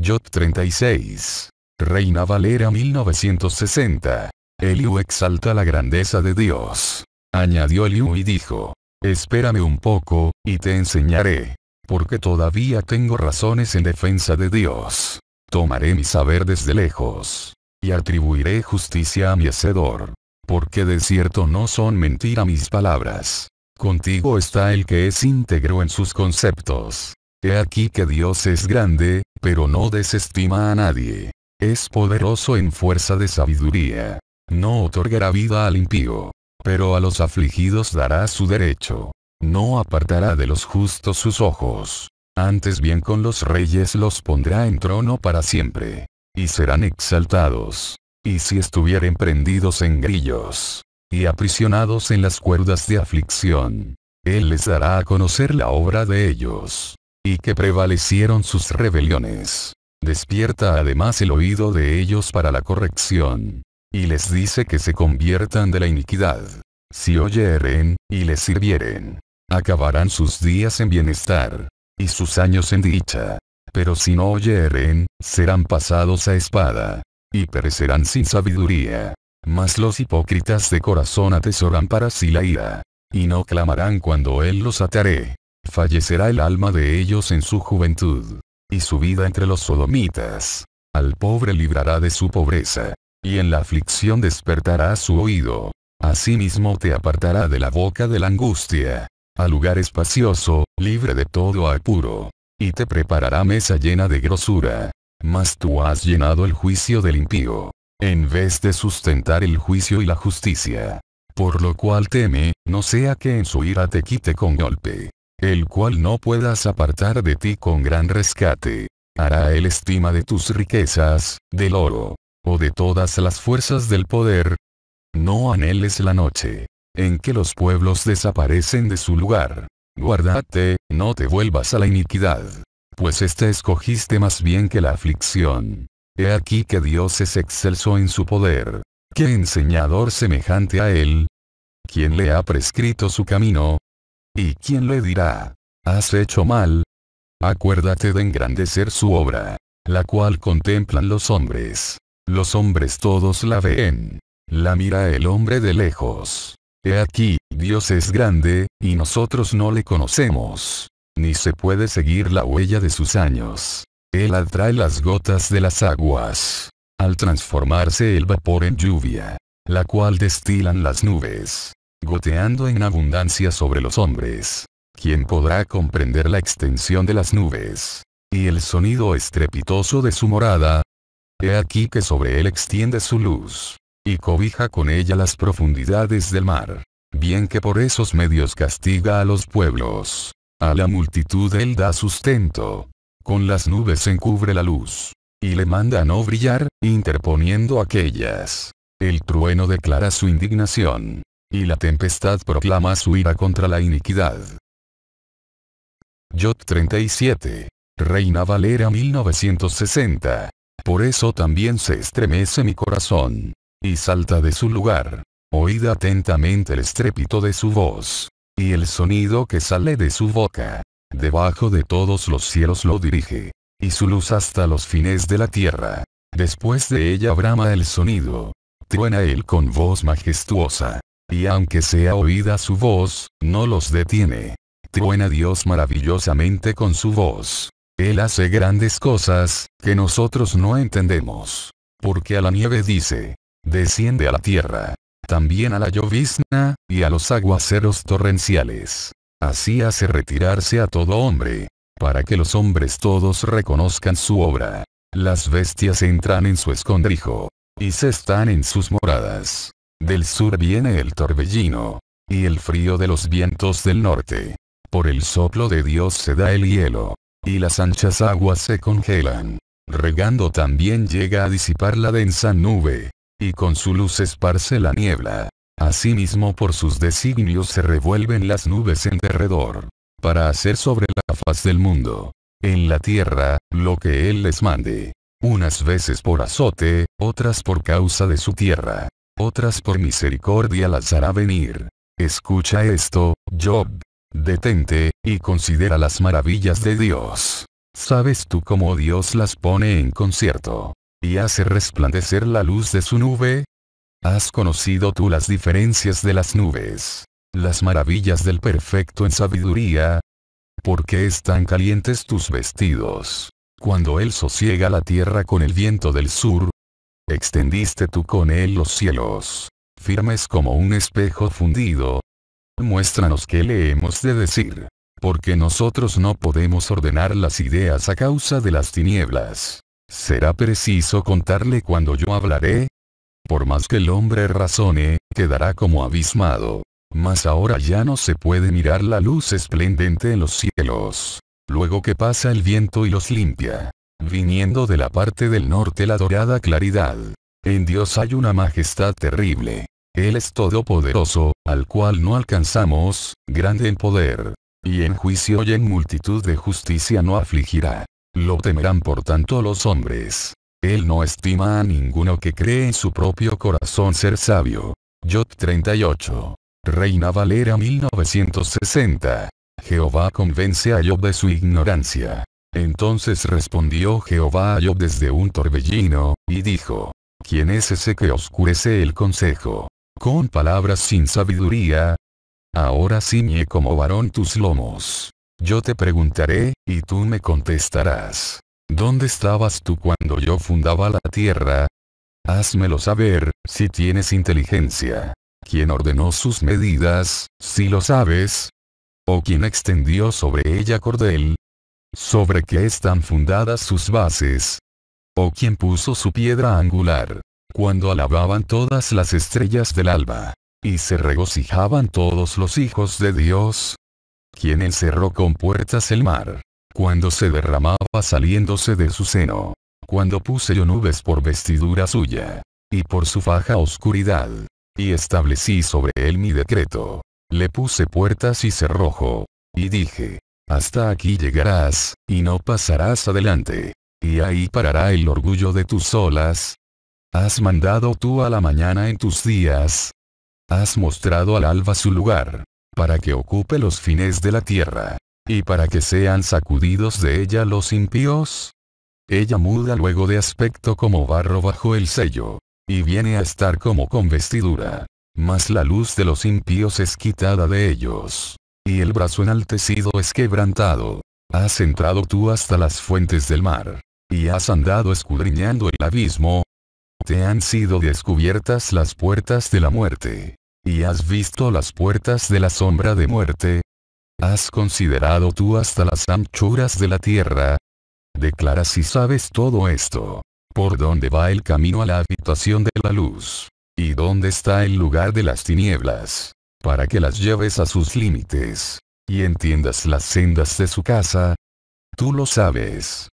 Yot 36. Reina Valera 1960. Eliu exalta la grandeza de Dios. Añadió Eliu y dijo, espérame un poco, y te enseñaré. Porque todavía tengo razones en defensa de Dios. Tomaré mi saber desde lejos. Y atribuiré justicia a mi hacedor. Porque de cierto no son mentira mis palabras. Contigo está el que es íntegro en sus conceptos. He aquí que Dios es grande, pero no desestima a nadie. Es poderoso en fuerza de sabiduría. No otorgará vida al impío, pero a los afligidos dará su derecho. No apartará de los justos sus ojos. Antes bien con los reyes los pondrá en trono para siempre. Y serán exaltados. Y si estuvieren prendidos en grillos. Y aprisionados en las cuerdas de aflicción. Él les dará a conocer la obra de ellos y que prevalecieron sus rebeliones. Despierta además el oído de ellos para la corrección. Y les dice que se conviertan de la iniquidad. Si oyeren, y les sirvieren, acabarán sus días en bienestar, y sus años en dicha. Pero si no oyeren, serán pasados a espada, y perecerán sin sabiduría. Mas los hipócritas de corazón atesoran para sí la ira, y no clamarán cuando él los atare fallecerá el alma de ellos en su juventud. Y su vida entre los sodomitas. Al pobre librará de su pobreza. Y en la aflicción despertará su oído. Asimismo te apartará de la boca de la angustia. A lugar espacioso, libre de todo apuro. Y te preparará mesa llena de grosura. Mas tú has llenado el juicio del impío. En vez de sustentar el juicio y la justicia. Por lo cual teme, no sea que en su ira te quite con golpe el cual no puedas apartar de ti con gran rescate. Hará él estima de tus riquezas, del oro, o de todas las fuerzas del poder. No anheles la noche, en que los pueblos desaparecen de su lugar. Guardate, no te vuelvas a la iniquidad, pues esta escogiste más bien que la aflicción. He aquí que Dios es excelso en su poder. ¿Qué enseñador semejante a él? ¿Quién le ha prescrito su camino? ¿Y quién le dirá? ¿Has hecho mal? Acuérdate de engrandecer su obra, la cual contemplan los hombres. Los hombres todos la ven. La mira el hombre de lejos. He aquí, Dios es grande, y nosotros no le conocemos. Ni se puede seguir la huella de sus años. Él atrae las gotas de las aguas. Al transformarse el vapor en lluvia, la cual destilan las nubes, goteando en abundancia sobre los hombres. ¿Quién podrá comprender la extensión de las nubes? Y el sonido estrepitoso de su morada. He aquí que sobre él extiende su luz, y cobija con ella las profundidades del mar. Bien que por esos medios castiga a los pueblos. A la multitud él da sustento. Con las nubes encubre la luz. Y le manda a no brillar, interponiendo aquellas. El trueno declara su indignación. Y la tempestad proclama su ira contra la iniquidad. Yot 37. Reina Valera 1960. Por eso también se estremece mi corazón. Y salta de su lugar. Oíd atentamente el estrépito de su voz. Y el sonido que sale de su boca. Debajo de todos los cielos lo dirige. Y su luz hasta los fines de la tierra. Después de ella brama el sonido. Truena él con voz majestuosa y aunque sea oída su voz, no los detiene. Truena Dios maravillosamente con su voz. Él hace grandes cosas, que nosotros no entendemos. Porque a la nieve dice, desciende a la tierra. También a la llovizna, y a los aguaceros torrenciales. Así hace retirarse a todo hombre. Para que los hombres todos reconozcan su obra. Las bestias entran en su escondrijo. Y se están en sus moradas. Del sur viene el torbellino. Y el frío de los vientos del norte. Por el soplo de Dios se da el hielo. Y las anchas aguas se congelan. Regando también llega a disipar la densa nube. Y con su luz esparce la niebla. Asimismo por sus designios se revuelven las nubes en derredor. Para hacer sobre la faz del mundo. En la tierra, lo que Él les mande. Unas veces por azote, otras por causa de su tierra otras por misericordia las hará venir. Escucha esto, Job. Detente, y considera las maravillas de Dios. Sabes tú cómo Dios las pone en concierto. Y hace resplandecer la luz de su nube. ¿Has conocido tú las diferencias de las nubes? Las maravillas del perfecto en sabiduría. ¿Por qué están calientes tus vestidos? Cuando Él sosiega la tierra con el viento del sur, Extendiste tú con él los cielos. Firmes como un espejo fundido. Muéstranos qué le hemos de decir. Porque nosotros no podemos ordenar las ideas a causa de las tinieblas. ¿Será preciso contarle cuando yo hablaré? Por más que el hombre razone, quedará como abismado. Mas ahora ya no se puede mirar la luz esplendente en los cielos. Luego que pasa el viento y los limpia viniendo de la parte del norte la dorada claridad. En Dios hay una majestad terrible. Él es todopoderoso, al cual no alcanzamos, grande en poder. Y en juicio y en multitud de justicia no afligirá. Lo temerán por tanto los hombres. Él no estima a ninguno que cree en su propio corazón ser sabio. Job 38. Reina Valera 1960. Jehová convence a Job de su ignorancia. Entonces respondió Jehová a Job desde un torbellino, y dijo, ¿quién es ese que oscurece el consejo? Con palabras sin sabiduría. Ahora ciñe como varón tus lomos. Yo te preguntaré, y tú me contestarás. ¿Dónde estabas tú cuando yo fundaba la tierra? Házmelo saber, si tienes inteligencia. ¿Quién ordenó sus medidas, si lo sabes? ¿O quién extendió sobre ella cordel, sobre qué están fundadas sus bases. O quien puso su piedra angular, cuando alababan todas las estrellas del alba, y se regocijaban todos los hijos de Dios. Quien encerró con puertas el mar, cuando se derramaba saliéndose de su seno, cuando puse yo nubes por vestidura suya, y por su faja oscuridad, y establecí sobre él mi decreto, le puse puertas y cerrojo, y dije, hasta aquí llegarás, y no pasarás adelante. Y ahí parará el orgullo de tus olas. Has mandado tú a la mañana en tus días. Has mostrado al alba su lugar, para que ocupe los fines de la tierra, y para que sean sacudidos de ella los impíos. Ella muda luego de aspecto como barro bajo el sello, y viene a estar como con vestidura. Mas la luz de los impíos es quitada de ellos y el brazo enaltecido es quebrantado. Has entrado tú hasta las fuentes del mar, y has andado escudriñando el abismo. Te han sido descubiertas las puertas de la muerte, y has visto las puertas de la sombra de muerte. Has considerado tú hasta las anchuras de la tierra. Declara si sabes todo esto. ¿Por dónde va el camino a la habitación de la luz? ¿Y dónde está el lugar de las tinieblas? para que las lleves a sus límites. Y entiendas las sendas de su casa. Tú lo sabes.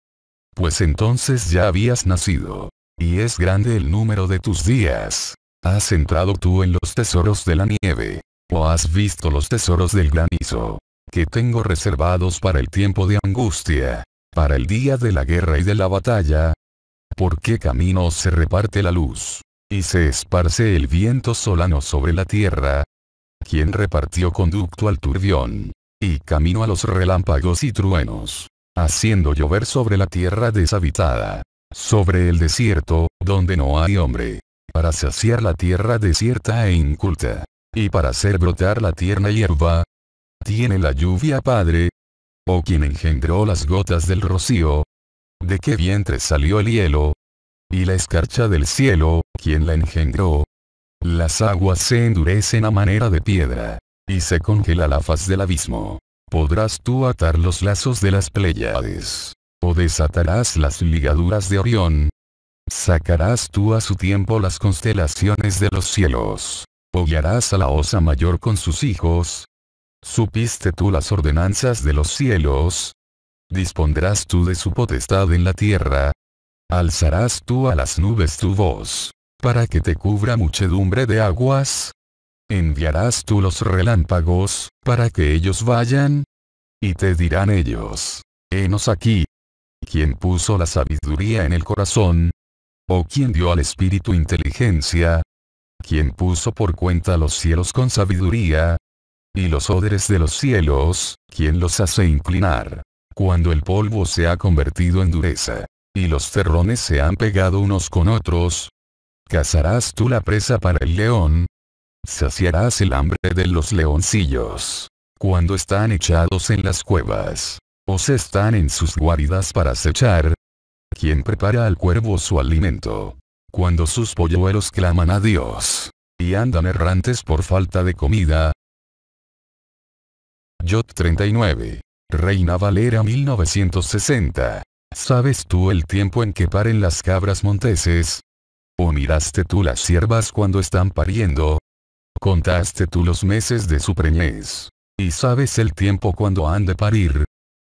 Pues entonces ya habías nacido. Y es grande el número de tus días. Has entrado tú en los tesoros de la nieve. O has visto los tesoros del granizo. Que tengo reservados para el tiempo de angustia. Para el día de la guerra y de la batalla. ¿Por qué camino se reparte la luz? Y se esparce el viento solano sobre la tierra, quien repartió conducto al turbión. Y camino a los relámpagos y truenos. Haciendo llover sobre la tierra deshabitada. Sobre el desierto, donde no hay hombre. Para saciar la tierra desierta e inculta. Y para hacer brotar la tierna hierba. ¿Tiene la lluvia padre? ¿O quien engendró las gotas del rocío? ¿De qué vientre salió el hielo? ¿Y la escarcha del cielo, quien la engendró? Las aguas se endurecen a manera de piedra. Y se congela la faz del abismo. Podrás tú atar los lazos de las Pléyades. O desatarás las ligaduras de Orión. Sacarás tú a su tiempo las constelaciones de los cielos. O guiarás a la osa mayor con sus hijos. Supiste tú las ordenanzas de los cielos. Dispondrás tú de su potestad en la tierra. Alzarás tú a las nubes tu voz para que te cubra muchedumbre de aguas? ¿Enviarás tú los relámpagos, para que ellos vayan? Y te dirán ellos, henos aquí. ¿Quién puso la sabiduría en el corazón? ¿O quién dio al espíritu inteligencia? ¿Quién puso por cuenta los cielos con sabiduría? Y los odres de los cielos, ¿quién los hace inclinar? Cuando el polvo se ha convertido en dureza, y los terrones se han pegado unos con otros, ¿Cazarás tú la presa para el león? Saciarás el hambre de los leoncillos. Cuando están echados en las cuevas. O se están en sus guaridas para acechar. ¿Quién prepara al cuervo su alimento. Cuando sus polluelos claman a Dios. Y andan errantes por falta de comida. Jot 39. Reina Valera 1960. ¿Sabes tú el tiempo en que paren las cabras monteses? ¿O miraste tú las siervas cuando están pariendo? ¿Contaste tú los meses de su preñez? ¿Y sabes el tiempo cuando han de parir?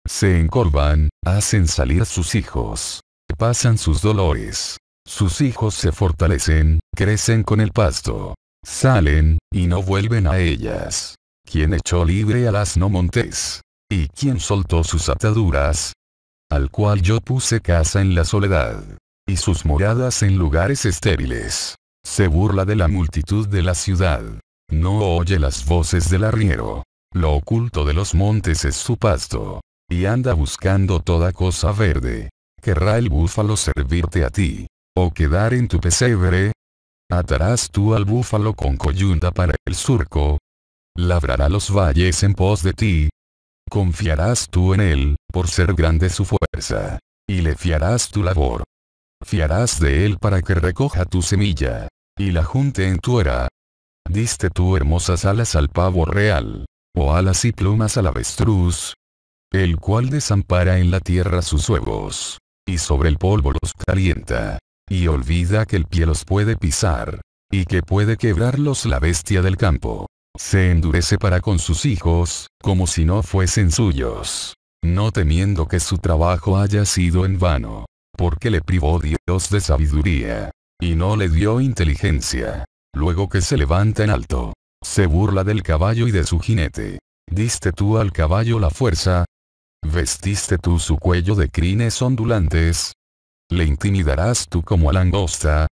Se encorvan, hacen salir sus hijos. Pasan sus dolores. Sus hijos se fortalecen, crecen con el pasto. Salen, y no vuelven a ellas. ¿Quién echó libre al asno montés? ¿Y quién soltó sus ataduras? Al cual yo puse casa en la soledad y sus moradas en lugares estériles. Se burla de la multitud de la ciudad. No oye las voces del arriero. Lo oculto de los montes es su pasto. Y anda buscando toda cosa verde. ¿Querrá el búfalo servirte a ti? ¿O quedar en tu pesebre? ¿Atarás tú al búfalo con coyunda para el surco? ¿Labrará los valles en pos de ti? ¿Confiarás tú en él, por ser grande su fuerza? ¿Y le fiarás tu labor? fiarás de él para que recoja tu semilla. Y la junte en tu era. Diste tú hermosas alas al pavo real. O alas y plumas al avestruz. El cual desampara en la tierra sus huevos. Y sobre el polvo los calienta. Y olvida que el pie los puede pisar. Y que puede quebrarlos la bestia del campo. Se endurece para con sus hijos, como si no fuesen suyos no temiendo que su trabajo haya sido en vano porque le privó Dios de sabiduría. Y no le dio inteligencia. Luego que se levanta en alto. Se burla del caballo y de su jinete. Diste tú al caballo la fuerza. Vestiste tú su cuello de crines ondulantes. Le intimidarás tú como a langosta.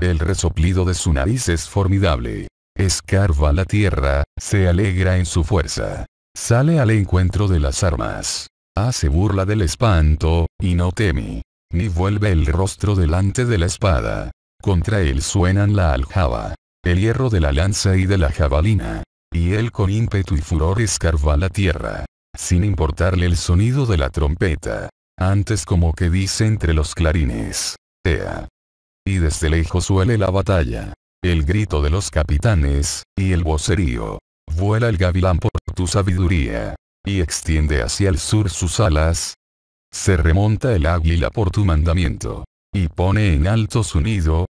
El resoplido de su nariz es formidable. Escarba la tierra, se alegra en su fuerza. Sale al encuentro de las armas. Hace ah, burla del espanto, y no teme ni vuelve el rostro delante de la espada. Contra él suenan la aljaba, el hierro de la lanza y de la jabalina. Y él con ímpetu y furor escarba la tierra, sin importarle el sonido de la trompeta. Antes como que dice entre los clarines, ¡Ea! Y desde lejos suele la batalla, el grito de los capitanes, y el vocerío. Vuela el gavilán por tu sabiduría, y extiende hacia el sur sus alas, se remonta el águila por tu mandamiento. Y pone en alto su nido.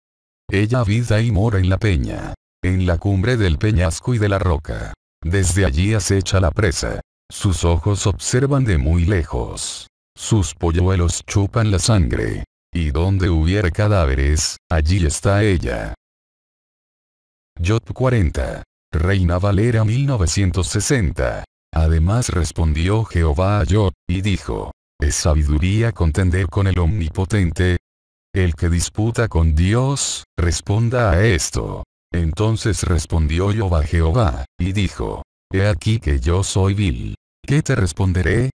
Ella vida y mora en la peña. En la cumbre del peñasco y de la roca. Desde allí acecha la presa. Sus ojos observan de muy lejos. Sus polluelos chupan la sangre. Y donde hubiera cadáveres, allí está ella. Job 40. Reina Valera 1960. Además respondió Jehová a Job, y dijo, es sabiduría contender con el omnipotente. El que disputa con Dios, responda a esto. Entonces respondió Jehová Jehová, y dijo, He aquí que yo soy vil. ¿Qué te responderé?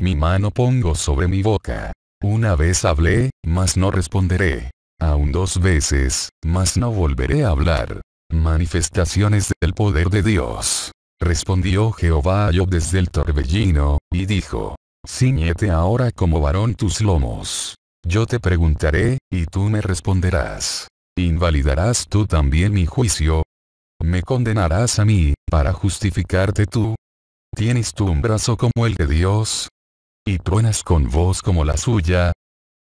Mi mano pongo sobre mi boca. Una vez hablé, mas no responderé. Aún dos veces, mas no volveré a hablar. Manifestaciones del poder de Dios. Respondió Jehová a Job desde el torbellino, y dijo, Ciñete ahora como varón tus lomos. Yo te preguntaré, y tú me responderás. ¿Invalidarás tú también mi juicio? ¿Me condenarás a mí, para justificarte tú? ¿Tienes tú un brazo como el de Dios? ¿Y truenas con voz como la suya?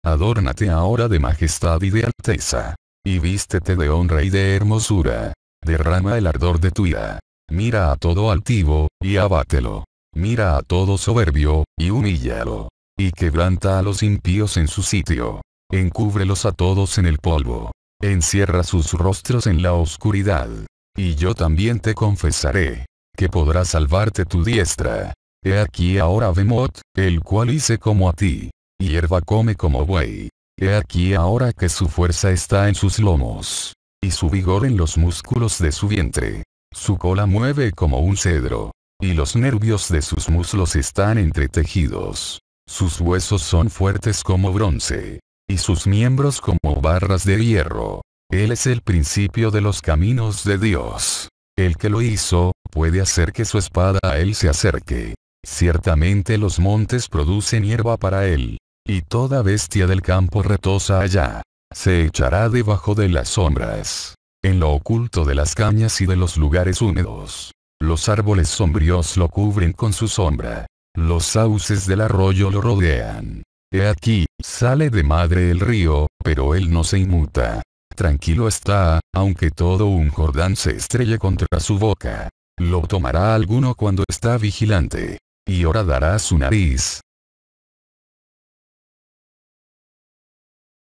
Adórnate ahora de majestad y de alteza. Y vístete de honra y de hermosura. Derrama el ardor de tu ira. Mira a todo altivo, y abátelo mira a todo soberbio, y humíllalo. Y quebranta a los impíos en su sitio. Encúbrelos a todos en el polvo. Encierra sus rostros en la oscuridad. Y yo también te confesaré, que podrá salvarte tu diestra. He aquí ahora Bemot, el cual hice como a ti. Hierba come como buey. He aquí ahora que su fuerza está en sus lomos. Y su vigor en los músculos de su vientre. Su cola mueve como un cedro y los nervios de sus muslos están entretejidos. Sus huesos son fuertes como bronce, y sus miembros como barras de hierro. Él es el principio de los caminos de Dios. El que lo hizo, puede hacer que su espada a él se acerque. Ciertamente los montes producen hierba para él, y toda bestia del campo retosa allá. Se echará debajo de las sombras, en lo oculto de las cañas y de los lugares húmedos. Los árboles sombríos lo cubren con su sombra. Los sauces del arroyo lo rodean. He aquí, sale de madre el río, pero él no se inmuta. Tranquilo está, aunque todo un Jordán se estrelle contra su boca. Lo tomará alguno cuando está vigilante. Y ahora dará su nariz,